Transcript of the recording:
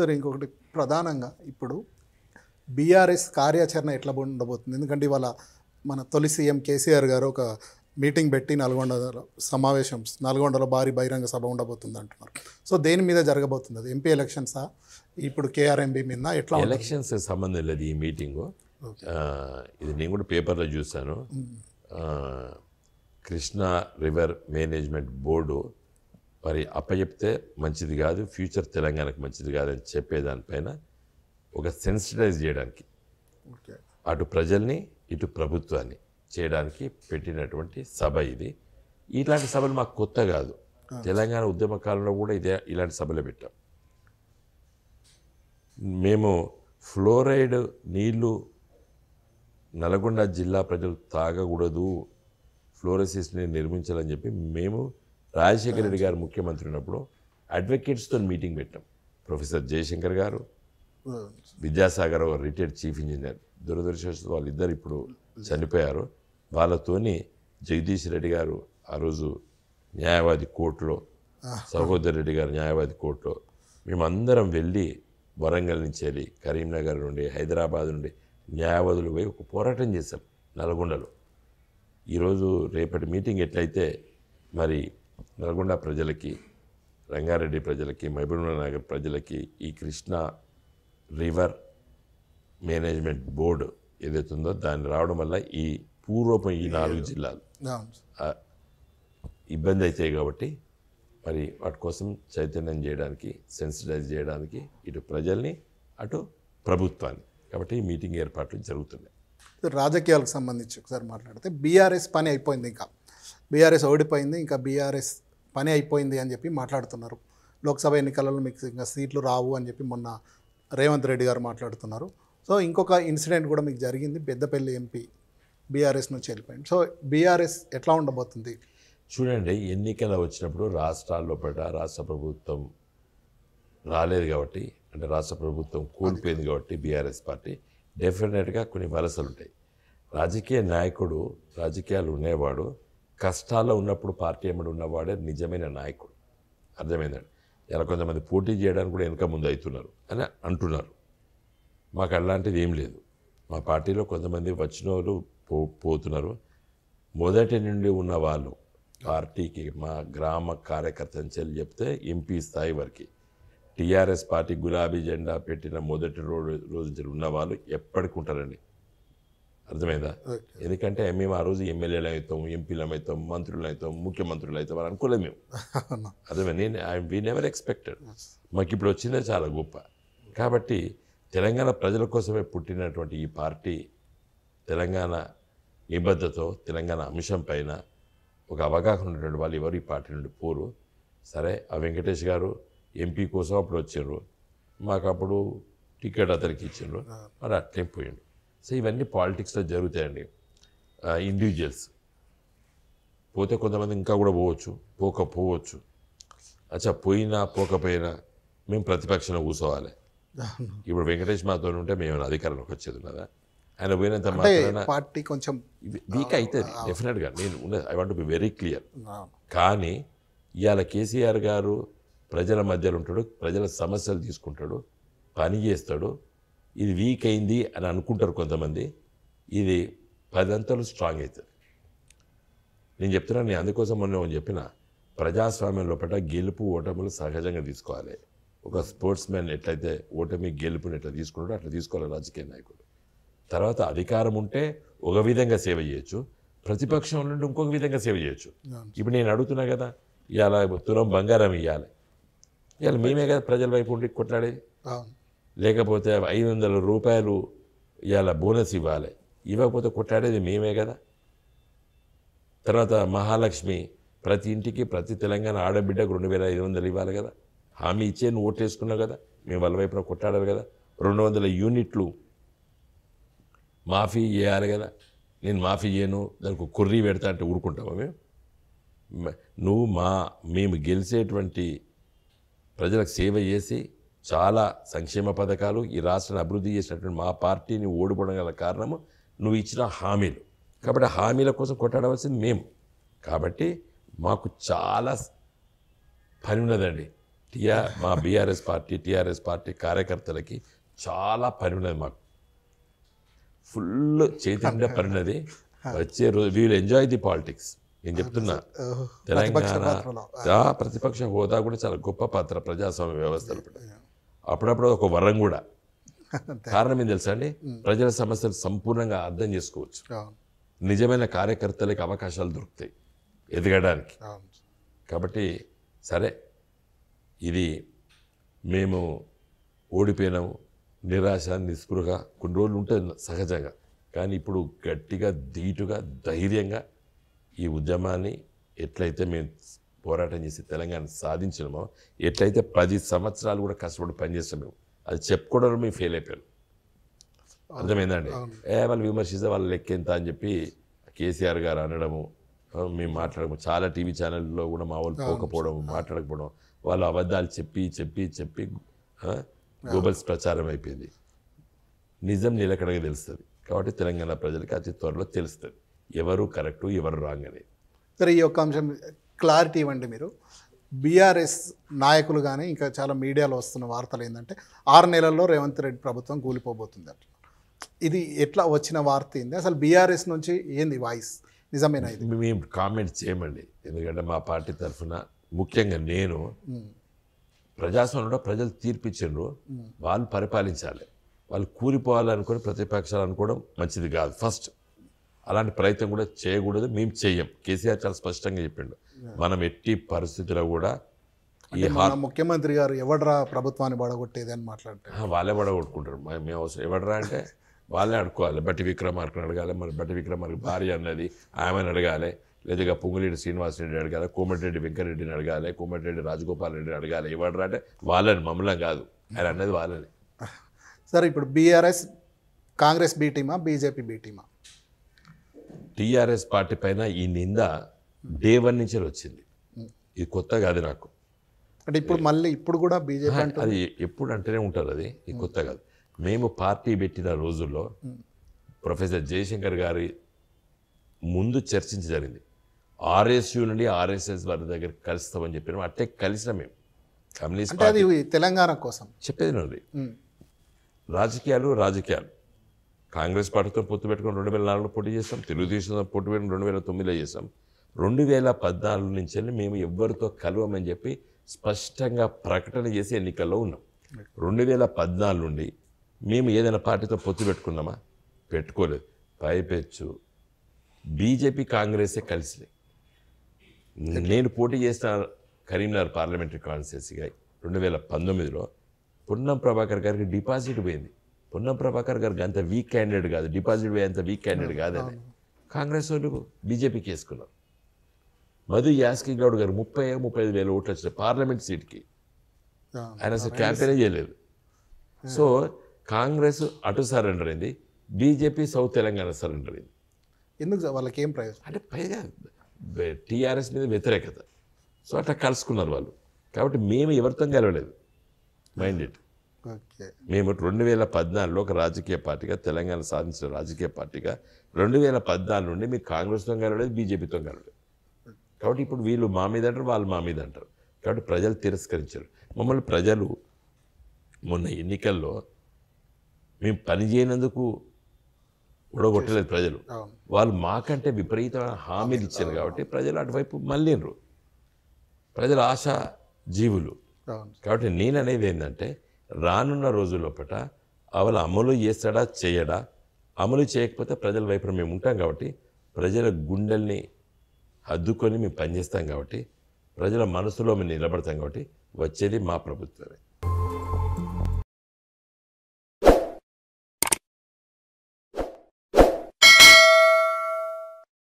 sir ఇంకొకటి ప్రధానంగా ఇప్పుడు బీఆర్ఎస్ కార్యాచరణ ఎట్లా ఉండబోతుంది ఎందుకంటే ఇవాళ మన తొలి సీఎం కేసీఆర్ గారు ఒక మీటింగ్ పెట్టి నల్గొండలో సమావేశం నల్గొండలో భారీ బహిరంగ సభ ఉండబోతుంది అంటున్నారు సో దేని మీద జరగబోతుంది ఎంపీ ఎలక్షన్సా ఇప్పుడు కేఆర్ఎంబి మీద ఎట్లా ఎలక్షన్స్ సంబంధం లేదు ఈ మీటింగు ఇది నేను కూడా పేపర్లో చూశాను కృష్ణా రివర్ మేనేజ్మెంట్ బోర్డు మరి అప్పచెప్తే మంచిది కాదు ఫ్యూచర్ తెలంగాణకు మంచిది కాదని చెప్పేదానిపైన ఒక సెన్సిటైజ్ చేయడానికి అటు ప్రజల్ని ఇటు ప్రభుత్వాన్ని చేయడానికి పెట్టినటువంటి సభ ఇది ఇలాంటి సభలు మాకు కొత్త కాదు తెలంగాణ ఉద్యమ కాలంలో కూడా ఇదే ఇలాంటి సభలే పెట్టాం మేము ఫ్లోరైడ్ నీళ్లు నల్గొండ జిల్లా ప్రజలు తాగకూడదు ఫ్లోరసిస్ని నిర్మించాలని చెప్పి మేము రాజశేఖర రెడ్డి గారు ముఖ్యమంత్రి ఉన్నప్పుడు అడ్వకేట్స్తో మీటింగ్ పెట్టాం ప్రొఫెసర్ జయశంకర్ గారు విద్యాసాగర్ రిటైర్డ్ చీఫ్ ఇంజనీర్ దురదృష్టవశ వాళ్ళిద్దరు ఇప్పుడు చనిపోయారు వాళ్ళతోని జగదీష్ రెడ్డి గారు ఆ రోజు న్యాయవాది కోర్టులో సహోదర్ రెడ్డి గారు న్యాయవాది కోర్టులో మేమందరం వెళ్ళి వరంగల్ నుంచి వెళ్ళి కరీంనగర్ నుండి హైదరాబాద్ నుండి న్యాయవాదులు పోయి ఒక పోరాటం చేశాం నల్గొండలో ఈరోజు రేపటి మీటింగ్ ఎట్లయితే మరి నల్గొండ ప్రజలకి రంగారెడ్డి ప్రజలకి నగర్ ప్రజలకి ఈ కృష్ణా రివర్ మేనేజ్మెంట్ బోర్డు ఏదైతే ఉందో దాన్ని రావడం వల్ల ఈ పూర్వపు ఈ నాలుగు జిల్లాలు ఇబ్బంది అవుతాయి కాబట్టి మరి వాటి కోసం చైతన్యం చేయడానికి సెన్సిటైజ్ చేయడానికి ఇటు ప్రజల్ని అటు ప్రభుత్వాన్ని కాబట్టి ఈ మీటింగ్ ఏర్పాట్లు జరుగుతున్నాయి రాజకీయాలకు సంబంధించి ఒకసారి మాట్లాడితే బీఆర్ఎస్ పని అయిపోయింది ఇంకా బీఆర్ఎస్ ఓడిపోయింది ఇంకా బీఆర్ఎస్ పని అయిపోయింది అని చెప్పి మాట్లాడుతున్నారు లోక్సభ ఎన్నికలలో మీకు ఇంకా సీట్లు రావు అని చెప్పి మొన్న రేవంత్ రెడ్డి గారు మాట్లాడుతున్నారు సో ఇంకొక ఇన్సిడెంట్ కూడా మీకు జరిగింది పెద్దపల్లి ఎంపీ బీఆర్ఎస్ నుంచి వెళ్ళిపోయింది సో బీఆర్ఎస్ ఎట్లా ఉండబోతుంది చూడండి ఎన్నికల వచ్చినప్పుడు రాష్ట్రాల్లో పడ రాష్ట్ర ప్రభుత్వం రాలేదు కాబట్టి అంటే రాష్ట్ర ప్రభుత్వం కూలిపోయింది కాబట్టి బీఆర్ఎస్ పార్టీ డెఫినెట్గా కొన్ని వలసలు ఉంటాయి రాజకీయ నాయకుడు రాజకీయాలు ఉండేవాడు కష్టాల్లో ఉన్నప్పుడు పార్టీ ఎమ్మడి ఉన్నవాడే నిజమైన నాయకుడు అర్థమైందండి ఇలా కొంతమంది పోటీ చేయడానికి కూడా వెనక ముందు అవుతున్నారు అని అంటున్నారు మాకు అలాంటిది ఏం లేదు మా పార్టీలో కొంతమంది వచ్చిన వాళ్ళు పో పోతున్నారు మొదటి నుండి ఉన్న వాళ్ళు పార్టీకి మా గ్రామ కార్యకర్త చెల్లి చెప్తే ఎంపీ స్థాయి వరకు టీఆర్ఎస్ పార్టీ గులాబీ జెండా పెట్టిన మొదటి రోజు రోజు ఉన్న వాళ్ళు ఎప్పటికి ఉంటారండి అర్థమైందా ఎందుకంటే మేము ఆ రోజు ఎమ్మెల్యేలు అవుతాం ఎంపీలం అవుతాం మంత్రులు అవుతాం ముఖ్యమంత్రులు అవుతాం అని అనుకోలేదు మేము అర్థమైంది నేను ఐ వీ నెవర్ ఎక్స్పెక్టెడ్ మాకు ఇప్పుడు వచ్చిందే చాలా గొప్ప కాబట్టి తెలంగాణ ప్రజల కోసమే పుట్టినటువంటి ఈ పార్టీ తెలంగాణ నిబద్ధతో తెలంగాణ అంశం పైన ఒక అవగాహన ఉన్నటువంటి వాళ్ళు ఎవరు ఈ పార్టీ నుండి పోరు సరే ఆ వెంకటేష్ గారు ఎంపీ కోసం అప్పుడు వచ్చారు మాకు అప్పుడు టికెట్ అతనికి ఇచ్చిండ్రు మరి అట్లే పోయిండు సో ఇవన్నీ పాలిటిక్స్లో జరుగుతాయండి ఇండివిజువల్స్ పోతే కొంతమంది ఇంకా కూడా పోవచ్చు పోకపోవచ్చు అచ్చా పోయినా పోకపోయినా మేము ప్రతిపక్షంలో కూర్చోవాలి ఇప్పుడు వెంకటేష్ మాతో ఉంటే మేము అధికారంలోకి వచ్చేది ఉన్నదా ఆయన పోయినంత పార్టీ కొంచెం వీక్ అవుతుంది డెఫినెట్గా నేను I want be very clear కానీ ఇవాళ కేసీఆర్ గారు ప్రజల మధ్యలో ఉంటాడు ప్రజల సమస్యలు తీసుకుంటాడు పని చేస్తాడు ఇది వీక్ అయింది అని అనుకుంటారు కొంతమంది ఇది పదంతలు స్ట్రాంగ్ అవుతుంది నేను చెప్తున్నాను నేను అందుకోసం మొన్న చెప్పిన ప్రజాస్వామ్యం లోపల గెలుపు ఓటములు సహజంగా తీసుకోవాలి ఒక స్పోర్ట్స్ మ్యాన్ ఎట్లయితే ఓటమి గెలుపుని ఎట్లా తీసుకున్నాడో అట్లా తీసుకోవాలి రాజకీయ నాయకుడు తర్వాత అధికారం ఉంటే ఒక విధంగా సేవ చేయొచ్చు ప్రతిపక్షం ఉండి ఇంకొక విధంగా సేవ చేయొచ్చు ఇప్పుడు నేను అడుగుతున్నా కదా ఇవాళ తులం బంగారం ఇవ్వాలి ఇవాళ మేమే కదా ప్రజల వైపు ఉండి కొట్లాడేది లేకపోతే ఐదు వందల రూపాయలు ఇవాళ బోనస్ ఇవ్వాలి ఇవ్వకపోతే కొట్టాడేది మేమే కదా తర్వాత మహాలక్ష్మి ప్రతి ఇంటికి ప్రతి తెలంగాణ ఆడబిడ్డకు రెండు వేల ఐదు వందలు ఇవ్వాలి కదా హామీ ఇచ్చే నువ్వు ఓటేసుకున్నావు కదా మేము వాళ్ళ వైపున కొట్టాడాలి కదా రెండు వందల యూనిట్లు మాఫీ చేయాలి కదా నేను మాఫీ చేయను దానికి కుర్రీ పెడతా అంటే ఊరుకుంటావా మేము నువ్వు మా మేము గెలిచేటువంటి ప్రజలకు సేవ చేసి చాలా సంక్షేమ పథకాలు ఈ రాష్ట్రాన్ని అభివృద్ధి చేసినటువంటి మా పార్టీని ఓడిపోవడం గల కారణము నువ్వు ఇచ్చిన హామీలు కాబట్టి హామీల కోసం కొట్టాడవలసింది మేము కాబట్టి మాకు చాలా పని ఉన్నదండి టీఆర్ మా బీఆర్ఎస్ పార్టీ టీఆర్ఎస్ పార్టీ కార్యకర్తలకి చాలా పని ఉన్నది మాకు ఫుల్ చైతన్య పని ఉన్నది వచ్చే రోజు వీళ్ళు ఎంజాయ్ ది పాలిటిక్స్ నేను చెప్తున్నా తెలంగాణ ప్రతిపక్ష హోదా కూడా చాలా గొప్ప పాత్ర ప్రజాస్వామ్య కూడా అప్పుడప్పుడు ఒక వరం కూడా కారణం ఏం తెలుసా అండి ప్రజల సమస్యలు సంపూర్ణంగా అర్థం చేసుకోవచ్చు నిజమైన కార్యకర్తలకు అవకాశాలు దొరుకుతాయి ఎదగడానికి కాబట్టి సరే ఇది మేము ఓడిపోయినాము నిరాశ నిస్పృహ కొన్ని రోజులు ఉంటుంది సహజంగా కానీ ఇప్పుడు గట్టిగా ధీటుగా ధైర్యంగా ఈ ఉద్యమాన్ని ఎట్లయితే మేము పోరాటం చేసి తెలంగాణ సాధించడమో ఎట్లయితే పది సంవత్సరాలు కూడా కష్టపడి పనిచేస్తాం మేము అది చెప్పుకోవడం మేము ఫెయిల్ అయిపోయాం అర్థమైందండి ఏ వాళ్ళు విమర్శిస్తే వాళ్ళ లెక్క ఎంత అని చెప్పి కేసీఆర్ గారు అనడము మేము మాట్లాడము చాలా టీవీ ఛానల్లో కూడా మా వాళ్ళు పోకపోవడం మాట్లాడకపోవడం వాళ్ళు అబద్ధాలు చెప్పి చెప్పి చెప్పి గోబల్స్ ప్రచారం అయిపోయింది నిజం నిలకడగా తెలుస్తుంది కాబట్టి తెలంగాణ ప్రజలకి అతి త్వరలో తెలుస్తుంది ఎవరు కరెక్టు ఎవరు రాంగ్ అని సరే ఈ యొక్క అంశం క్లారిటీ ఇవ్వండి మీరు బీఆర్ఎస్ నాయకులు కానీ ఇంకా చాలా మీడియాలో వస్తున్న వార్తలు ఏంటంటే ఆరు నెలల్లో రేవంత్ రెడ్డి ప్రభుత్వం కూలిపోబోతుంది అట్లా ఇది ఎట్లా వచ్చిన వార్త ఏంది అసలు బీఆర్ఎస్ నుంచి ఏంది వాయిస్ నిజమేనా ఇది మేము కామెంట్ చేయమండి ఎందుకంటే మా పార్టీ తరఫున ముఖ్యంగా నేను ప్రజాస్వామ్యంలో ప్రజలు తీర్పిచ్చిండ్రు వాళ్ళు పరిపాలించాలి వాళ్ళు కూలిపోవాలనుకుని ప్రతిపక్షాలు అనుకోవడం మంచిది కాదు ఫస్ట్ అలాంటి ప్రయత్నం కూడా చేయకూడదు మేము చేయం కేసీఆర్ చాలా స్పష్టంగా చెప్పిండు మనం ఎట్టి పరిస్థితిలో కూడా ఈ ముఖ్యమంత్రి గారు ఎవడరా ప్రభుత్వాన్ని పడగొట్టేది అని మాట్లాడతారు వాళ్ళే పడగొట్టుకుంటారు మేము అవసరం ఎవడరా అంటే వాళ్ళే అడుకోవాలి బట్టి విక్రమార్కుని అడగాలి మరి బట్టి విక్రమార్క భార్య అన్నది ఆమెను అడగాలి లేదా శ్రీనివాస శ్రీనివాసరెడ్డి అడగాలి కోమటిరెడ్డి వెంకరెడ్డిని అడగాలి కోమటిరెడ్డి రాజగోపాల్ రెడ్డిని అడగాలి ఎవడరా అంటే వాళ్ళని మమ్మల్ని కాదు ఆయన అన్నది వాళ్ళని సరే ఇప్పుడు బీఆర్ఎస్ కాంగ్రెస్ బీటీమా టీమా బీజేపీ బీటీమా టీమా టీఆర్ఎస్ పార్టీ పైన ఈ నింద డే వన్ నుంచి వచ్చింది ఇది కొత్త కాదు నాకు అంటే ఇప్పుడు మళ్ళీ ఇప్పుడు కూడా బీజేపీ అది ఎప్పుడు అంటేనే ఉంటారు అది ఇది కొత్త కాదు మేము పార్టీ పెట్టిన రోజుల్లో ప్రొఫెసర్ జయశంకర్ గారి ముందు చర్చించి జరిగింది ఆర్ఎస్యూ నుండి ఆర్ఎస్ఎస్ వారి దగ్గర కలుస్తామని చెప్పిన అట్టే కలిసిన మేము కమ్యూనిస్ట్ తెలంగాణ కోసం చెప్పేది రాజకీయాలు రాజకీయాలు కాంగ్రెస్ పార్టీతో పొత్తు పెట్టుకుని రెండు వేల నాలుగులో పోటీ చేసాం తెలుగుదేశంతో పొత్తు పెట్టుకుని రెండు వేల తొమ్మిదిలో చేసాం రెండు వేల పద్నాలుగు నుంచి మేము ఎవరితో కలవమని చెప్పి స్పష్టంగా ప్రకటన చేసి ఎన్నికల్లో ఉన్నాం రెండు వేల పద్నాలుగు నుండి మేము ఏదైనా పార్టీతో పొత్తు పెట్టుకున్నామా పెట్టుకోలేదు పైపెచ్చు బీజేపీ కాంగ్రెసే కలిసి నేను పోటీ చేసిన కరీంనగర్ పార్లమెంటరీ కాన్స్టిట్యూన్సీగా రెండు వేల పంతొమ్మిదిలో పున్నం ప్రభాకర్ గారికి డిపాజిట్ పోయింది పొన్నం ప్రభాకర్ గారికి అంత వీక్ క్యాండిడేట్ కాదు డిపాజిట్ అంత వీక్ క్యాండిడేట్ కాదని కాంగ్రెస్ వాళ్ళు బీజేపీకి వేసుకున్నారు మధు యాస్కి గౌడ్ గారు ముప్పై ముప్పై ఐదు వేల ఓట్లు వచ్చినాయి పార్లమెంట్ సీట్కి ఆయన అసలు క్యాంపెయిన్ చేయలేదు సో కాంగ్రెస్ అటు సరెండర్ అయింది బీజేపీ సౌత్ తెలంగాణ సరెండర్ అయింది ఎందుకు వాళ్ళకి ఏం ప్రయోజనం అంటే పైగా టీఆర్ఎస్ మీద వ్యతిరేకత సో అట్లా కలుసుకున్నారు వాళ్ళు కాబట్టి మేము ఎవరితో కలవలేదు మైండెడ్ మేము రెండు వేల పద్నాలుగులో ఒక రాజకీయ పార్టీగా తెలంగాణ సాధించిన రాజకీయ పార్టీగా రెండు వేల పద్నాలుగు నుండి మీరు కాంగ్రెస్తో కలవలేదు బీజేపీతో కలవలేదు కాబట్టి ఇప్పుడు వీళ్ళు మా మీద అంటారు వాళ్ళు మా మీద అంటారు కాబట్టి ప్రజలు తిరస్కరించారు మమ్మల్ని ప్రజలు మొన్న ఎన్నికల్లో మేము పనిచేయనందుకు ఉడగొట్టలేదు ప్రజలు వాళ్ళు మాకంటే విపరీతమైన హామీలు ఇచ్చారు కాబట్టి ప్రజలు అటువైపు మళ్ళీ ప్రజల ఆశ జీవులు కాబట్టి నేననేది ఏంటంటే రానున్న రోజు లోపల అవల అమలు చేస్తాడా చేయడా అమలు చేయకపోతే ప్రజల వైపు మేము ఉంటాం కాబట్టి ప్రజల గుండెల్ని అద్దుకొని మేము పనిచేస్తాం కాబట్టి ప్రజల మనసులో మేము నిలబడతాం కాబట్టి వచ్చేది మా ప్రభుత్వమే